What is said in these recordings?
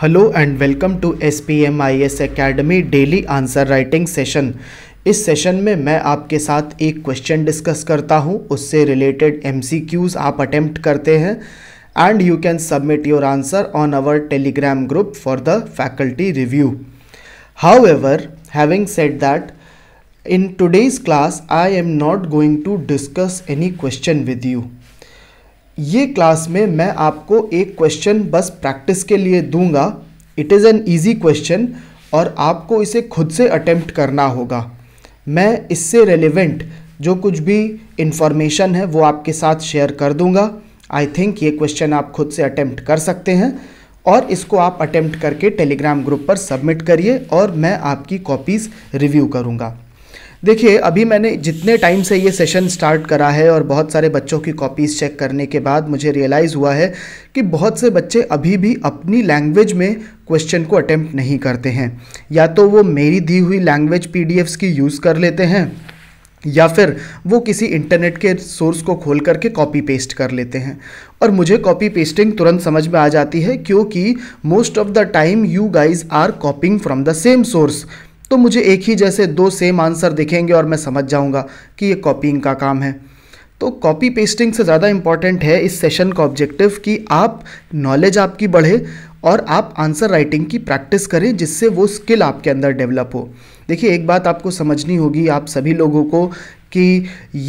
Hello and welcome to S P M I S academy daily answer writing session इस session में मैं आपके साथ एक क्वेश्चन डिस्कस करता हूं उससे रिलेटेड एम सी क्यूज़ आप अटैम्प्ट करते हैं and you can submit your answer on our Telegram group for the faculty review however having set that in today's class I am not going to discuss any question with you ये class में मैं आपको एक question बस practice के लिए दूंगा it is an easy question और आपको इसे खुद से अटेम्प्ट करना होगा मैं इससे रेलिवेंट जो कुछ भी इंफॉर्मेशन है वो आपके साथ शेयर कर दूंगा आई थिंक ये क्वेश्चन आप खुद से अटेम्प्ट कर सकते हैं और इसको आप अटेम्प्ट करके टेलीग्राम ग्रुप पर सबमिट करिए और मैं आपकी कॉपीज़ रिव्यू करूँगा देखिए अभी मैंने जितने टाइम से ये सेशन स्टार्ट करा है और बहुत सारे बच्चों की कॉपीज़ चेक करने के बाद मुझे रियलाइज़ हुआ है कि बहुत से बच्चे अभी भी अपनी लैंग्वेज में क्वेश्चन को अटैम्प्ट नहीं करते हैं या तो वो मेरी दी हुई लैंग्वेज पी की यूज़ कर लेते हैं या फिर वो किसी इंटरनेट के सोर्स को खोल करके कॉपी पेस्ट कर लेते हैं और मुझे कॉपी पेस्टिंग तुरंत समझ में आ जाती है क्योंकि most of the time you guys are copying from the same source तो मुझे एक ही जैसे दो सेम आंसर दिखेंगे और मैं समझ जाऊँगा कि ये कॉपिंग का काम है तो कॉपी पेस्टिंग से ज़्यादा इम्पॉर्टेंट है इस सेशन का ऑब्जेक्टिव कि आप नॉलेज आपकी बढ़े और आप आंसर राइटिंग की प्रैक्टिस करें जिससे वो स्किल आपके अंदर डेवलप हो देखिए एक बात आपको समझनी होगी आप सभी लोगों को कि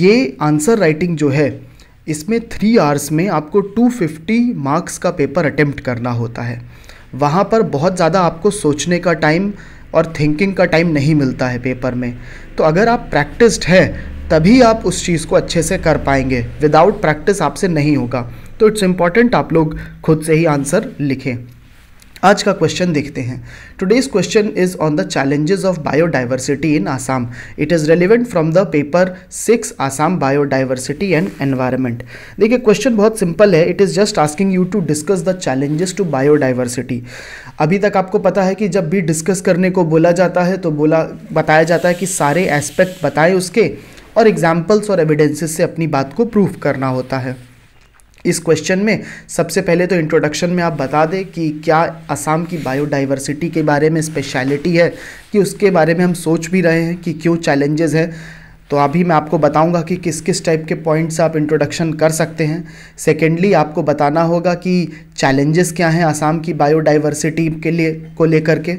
ये आंसर राइटिंग जो है इसमें थ्री आवर्स में आपको 250 मार्क्स का पेपर अटैम्प्ट करना होता है वहाँ पर बहुत ज़्यादा आपको सोचने का टाइम और थिंकिंग का टाइम नहीं मिलता है पेपर में तो अगर आप प्रैक्टिस्ड है तभी आप उस चीज़ को अच्छे से कर पाएंगे विदाउट प्रैक्टिस आपसे नहीं होगा तो इट्स इम्पॉर्टेंट आप लोग खुद से ही आंसर लिखें आज का क्वेश्चन देखते हैं today's question is on the challenges of biodiversity in Assam it is relevant from the paper six Assam biodiversity and environment देखिए क्वेश्चन बहुत सिंपल है it is just asking you to discuss the challenges to biodiversity अभी तक आपको पता है कि जब भी डिस्कस करने को बोला जाता है तो बोला बताया जाता है कि सारे एस्पेक्ट बताएं उसके और एग्जाम्पल्स और एविडेंसेस से अपनी बात को प्रूव करना होता है इस क्वेश्चन में सबसे पहले तो इंट्रोडक्शन में आप बता दें कि क्या असम की बायोडाइवर्सिटी के बारे में स्पेशलिटी है कि उसके बारे में हम सोच भी रहे हैं कि क्यों चैलेंजेस हैं तो अभी मैं आपको बताऊंगा कि किस किस टाइप के पॉइंट्स आप इंट्रोडक्शन कर सकते हैं सेकेंडली आपको बताना होगा कि चैलेंजेस क्या हैं आसाम की बायोडाइवर्सिटी के लिए को लेकर के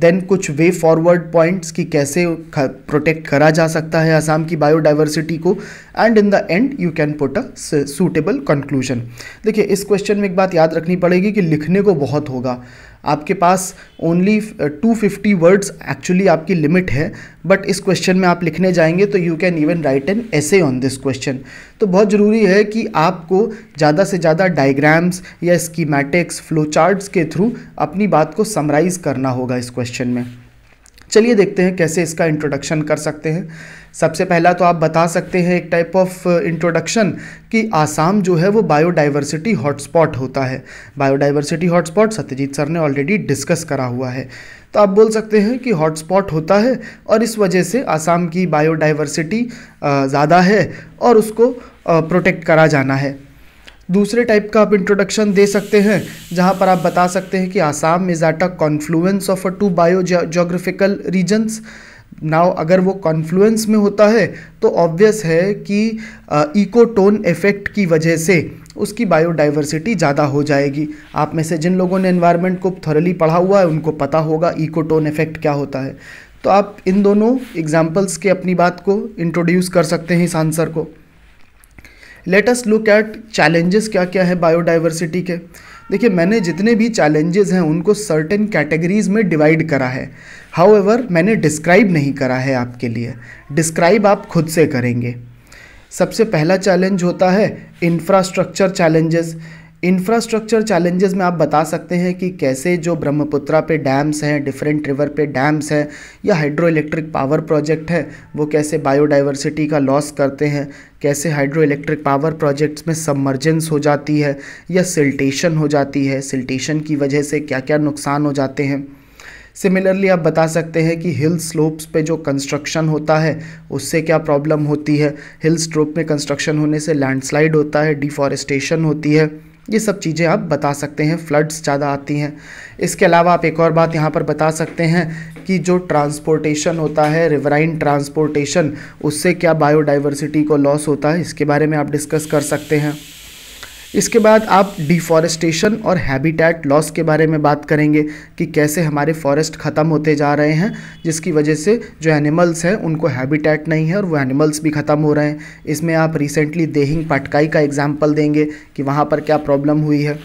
देन कुछ वे फॉरवर्ड पॉइंट्स की कैसे प्रोटेक्ट करा जा सकता है आसाम की बायोडाइवर्सिटी को and in the end you can put a suitable conclusion देखिए इस क्वेश्चन में एक बात याद रखनी पड़ेगी कि लिखने को बहुत होगा आपके पास ओनली 250 वर्ड्स एक्चुअली आपकी लिमिट है बट इस क्वेश्चन में आप लिखने जाएंगे तो you can even write an essay on this question तो बहुत ज़रूरी है कि आपको ज़्यादा से ज़्यादा डायग्राम्स या स्कीमेटिक्स फ्लो चार्ट्स के थ्रू अपनी बात को समराइज़ करना होगा इस क्वेश्चन में चलिए देखते हैं कैसे इसका इंट्रोडक्शन कर सकते हैं सबसे पहला तो आप बता सकते हैं एक टाइप ऑफ इंट्रोडक्शन कि आसाम जो है वो बायोडाइवर्सिटी हॉटस्पॉट होता है बायोडाइवर्सिटी हॉटस्पॉट सत्यजीत सर ने ऑलरेडी डिस्कस करा हुआ है तो आप बोल सकते हैं कि हॉटस्पॉट होता है और इस वजह से आसाम की बायोडाइवर्सिटी uh, ज़्यादा है और उसको प्रोटेक्ट uh, करा जाना है दूसरे टाइप का आप इंट्रोडक्शन दे सकते हैं जहाँ पर आप बता सकते हैं कि Assam is at a confluence of a two biogeographical regions now अगर वो कॉन्फ्लुएंस में होता है तो ऑब्वियस है कि इकोटोन इफ़ेक्ट की वजह से उसकी बायोडाइवर्सिटी ज़्यादा हो जाएगी आप में से जिन लोगों ने एनवायरनमेंट को थरली पढ़ा हुआ है उनको पता होगा इकोटोन इफ़ेक्ट क्या होता है तो आप इन दोनों एग्जाम्पल्स के अपनी बात को इंट्रोड्यूस कर सकते हैं इस आंसर को लेटेस्ट लुक एट चैलेंजेस क्या क्या है बायोडाइवर्सिटी के देखिए मैंने जितने भी चैलेंजेस हैं उनको सर्टेन कैटेगरीज में डिवाइड करा है हाउ मैंने डिस्क्राइब नहीं करा है आपके लिए डिस्क्राइब आप खुद से करेंगे सबसे पहला चैलेंज होता है इंफ्रास्ट्रक्चर चैलेंजेस इंफ्रास्ट्रक्चर चैलेंजेस में आप बता सकते हैं कि कैसे जो ब्रह्मपुत्रा पे डैम्स हैं डिफरेंट रिवर पे डैम्स हैं या हाइड्रो इलेक्ट्रिक पावर प्रोजेक्ट है वो कैसे बायोडाइवर्सिटी का लॉस करते हैं कैसे हाइड्रो इलेक्ट्रिक पावर प्रोजेक्ट्स में सबमर्जेंस हो जाती है या सिल्टेशन हो जाती है सिल्टेशन की वजह से क्या क्या नुकसान हो जाते हैं सिमिलरली आप बता सकते हैं कि हिल स्लोप्स पे जो कंस्ट्रक्शन होता है उससे क्या प्रॉब्लम होती है हिल स्लोप में कंस्ट्रक्शन होने से लैंडस्लाइड होता है डिफॉरेस्टेशन होती है ये सब चीज़ें आप बता सकते हैं फ्लड्स ज़्यादा आती हैं इसके अलावा आप एक और बात यहाँ पर बता सकते हैं कि जो ट्रांसपोर्टेशन होता है रिवराइन ट्रांसपोर्टेशन उससे क्या बायोडाइवर्सिटी को लॉस होता है इसके बारे में आप डिस्कस कर सकते हैं इसके बाद आप डिफॉरेस्टेशन और हैबिटेट लॉस के बारे में बात करेंगे कि कैसे हमारे फॉरेस्ट ख़त्म होते जा रहे हैं जिसकी वजह से जो एनिमल्स हैं उनको हैबिटेट नहीं है और वो एनिमल्स भी ख़त्म हो रहे हैं इसमें आप रिसेंटली देहिंग पटकाई का एग्ज़ाम्पल देंगे कि वहाँ पर क्या प्रॉब्लम हुई है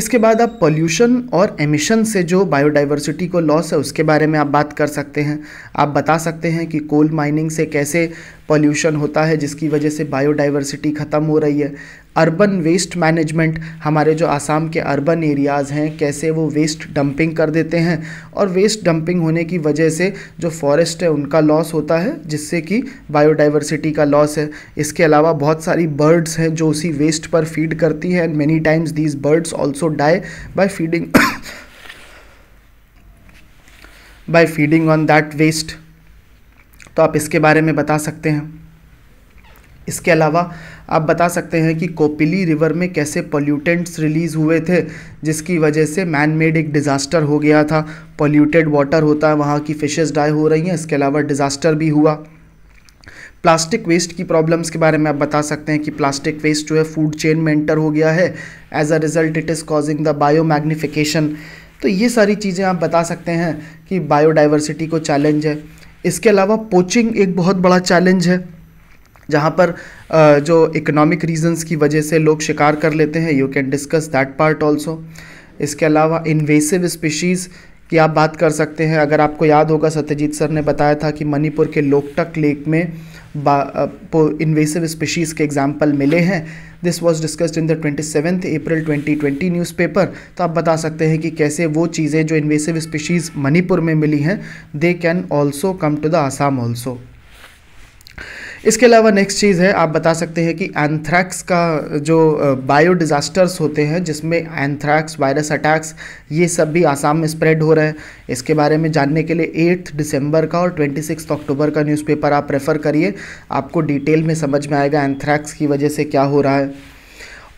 इसके बाद आप पोल्यूशन और एमिशन से जो बायोडाइवर्सिटी को लॉस है उसके बारे में आप बात कर सकते हैं आप बता सकते हैं कि कोल माइनिंग से कैसे पोल्यूशन होता है जिसकी वजह से बायोडाइवर्सिटी ख़त्म हो रही है अर्बन वेस्ट मैनेजमेंट हमारे जो आसाम के अर्बन एरियाज़ हैं कैसे वो वेस्ट डंपिंग कर देते हैं और वेस्ट डंपिंग होने की वजह से जो फॉरेस्ट है उनका लॉस होता है जिससे कि बायोडाइवर्सिटी का लॉस है इसके अलावा बहुत सारी बर्ड्स हैं जो उसी वेस्ट पर फीड करती हैं and many times these birds also die by feeding by feeding on that waste तो आप इसके बारे में बता सकते हैं इसके अलावा आप बता सकते हैं कि कोपिली रिवर में कैसे पोल्यूटेंट्स रिलीज़ हुए थे जिसकी वजह से मैन मेड एक डिज़ास्टर हो गया था पोल्यूटेड वाटर होता है वहाँ की फ़िशेज़ डाई हो रही हैं इसके अलावा डिज़ास्टर भी हुआ प्लास्टिक वेस्ट की प्रॉब्लम्स के बारे में आप बता सकते हैं कि प्लास्टिक वेस्ट जो है फूड चेन में एंटर हो गया है as a result it is causing the biomagnification तो ये सारी चीज़ें आप बता सकते हैं कि बायोडाइवर्सिटी को चैलेंज है इसके अलावा पोचिंग एक बहुत बड़ा चैलेंज है जहाँ पर जो इकोनॉमिक रीजंस की वजह से लोग शिकार कर लेते हैं you can discuss that part also इसके अलावा इन्वेसिव स्पीशीज़ की आप बात कर सकते हैं अगर आपको याद होगा सत्यजीत सर ने बताया था कि मणिपुर के लोकटक लेक में इन्वेसिव स्पीशीज़ के एग्जाम्पल मिले हैं this was discussed in the twenty seventh April twenty twenty newspaper तो आप बता सकते हैं कि कैसे वो चीज़ें जो इन्वेसिव स्पीशीज़ मणिपुर में मिली हैं they can also come to the Assam also इसके अलावा नेक्स्ट चीज़ है आप बता सकते हैं कि एंथ्रैक्स का जो बायो डिज़ास्टर्स होते हैं जिसमें एंथ्रैक्स वायरस अटैक्स ये सब भी आसाम में स्प्रेड हो रहे हैं इसके बारे में जानने के लिए एट्थ दिसंबर का और ट्वेंटी सिक्स अक्टूबर का न्यूज़पेपर आप रेफ़र करिए आपको डिटेल में समझ में आएगा एंथ्रैक्स की वजह से क्या हो रहा है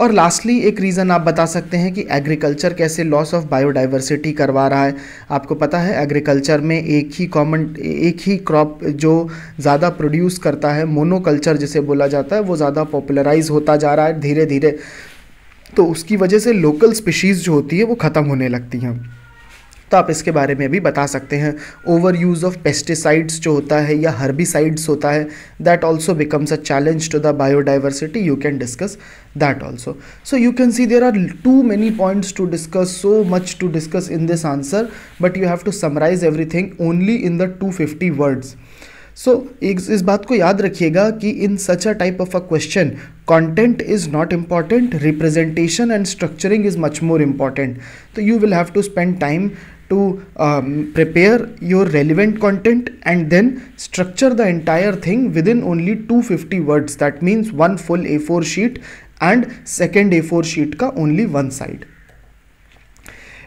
और लास्टली एक रीज़न आप बता सकते हैं कि एग्रीकल्चर कैसे लॉस ऑफ बायोडाइवर्सिटी करवा रहा है आपको पता है एग्रीकल्चर में एक ही कॉमन एक ही क्रॉप जो ज़्यादा प्रोड्यूस करता है मोनोकल्चर जिसे बोला जाता है वो ज़्यादा पॉपुलराइज होता जा रहा है धीरे धीरे तो उसकी वजह से लोकल स्पीशीज़ जो होती है वो ख़त्म होने लगती हैं तो आप इसके बारे में भी बता सकते हैं ओवर यूज़ ऑफ पेस्टिसाइड्स जो होता है या हर्बिसाइड्स होता है that also becomes a challenge to the biodiversity you can discuss that also so you can see there are too many points to discuss so much to discuss in this answer but you have to summarise everything only in the two fifty words so इस, बात को याद रखिएगा कि in such a type of a question content is not important representation and structuring is much more important तो you will have to spend time to um, prepare your relevant content and then structure the entire thing within only 250 words that means one full a4 sheet and second a4 sheet का only one side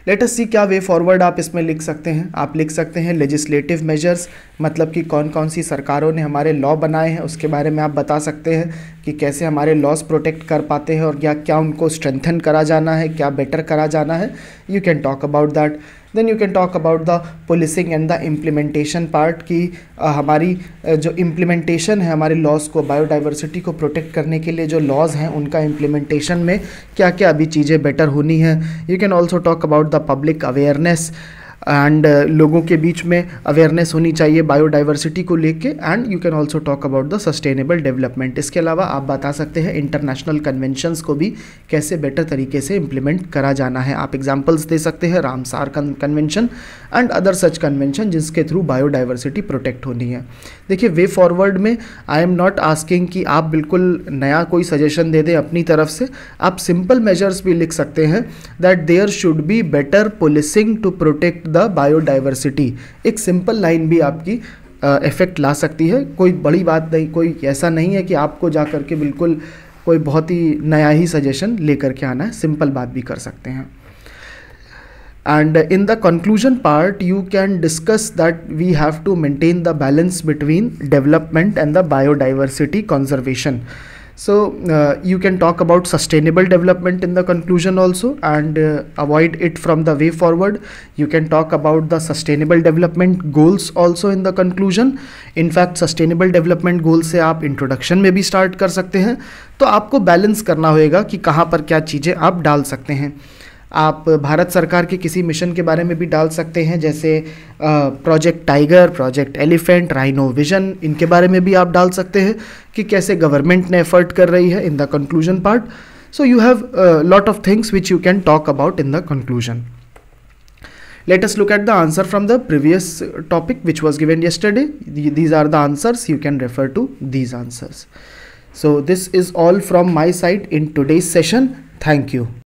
let us see क्या way forward आप इसमें लिख सकते हैं आप लिख सकते हैं लेजिस्लेटिव मेजर्स मतलब कि कौन कौन सी सरकारों ने हमारे लॉ बनाए हैं उसके बारे में आप बता सकते हैं कि कैसे हमारे लॉज प्रोटेक्ट कर पाते हैं और क्या क्या उनको स्ट्रेंथन करा जाना है क्या बेटर करा जाना है you can talk about that then you can talk about the policing and the implementation part की हमारी जो इम्प्लीमेंटेशन है हमारे लॉज को बायोडाइवर्सिटी को प्रोटेक्ट करने के लिए जो लॉज हैं उनका इम्प्लीमेंटेशन में क्या क्या अभी चीज़ें बेटर होनी है you can also talk about the public awareness and uh, लोगों के बीच में अवेयरनेस होनी चाहिए बायोडाइवर्सिटी को लेके and you can also talk about the sustainable development इसके अलावा आप बता सकते हैं इंटरनेशनल कन्वेंशंस को भी कैसे बेटर तरीके से इम्प्लीमेंट करा जाना है आप एग्जाम्पल्स दे सकते हैं Ramsar convention and other such convention जिसके थ्रू बायोडाइवर्सिटी प्रोटेक्ट होनी है देखिए वे फॉरवर्ड में आई एम नॉट आस्किंग कि आप बिल्कुल नया कोई सजेशन दे दें अपनी तरफ से आप सिंपल मेजर्स भी लिख सकते हैं that there should be better policing to protect the biodiversity एक सिंपल लाइन भी आपकी इफेक्ट ला सकती है कोई बड़ी बात नहीं कोई ऐसा नहीं है कि आपको जा के बिल्कुल कोई बहुत ही नया ही सजेशन लेकर के आना है सिंपल बात भी कर सकते हैं and in the conclusion part you can discuss that we have to maintain the balance between development and the biodiversity conservation So uh, you can talk about sustainable development in the conclusion also and uh, avoid it from the way forward. You can talk about the sustainable development goals also in the conclusion. In fact sustainable development goals se aap introduction mein bhi start kar sakte hain to aapko balance करना होगा कि कहाँ पर क्या चीज़ें आप डाल सकते हैं आप भारत सरकार के किसी मिशन के बारे में भी डाल सकते हैं जैसे project tiger project elephant rhino vision इनके बारे में भी आप डाल सकते हैं कि कैसे गवर्नमेंट ने एफर्ट कर रही है in the conclusion part so you have lot of things which you can talk about in the conclusion let us look at the answer from the previous topic which was given yesterday these are the answer you can refer to these answers so this is all from my side in today's session thank you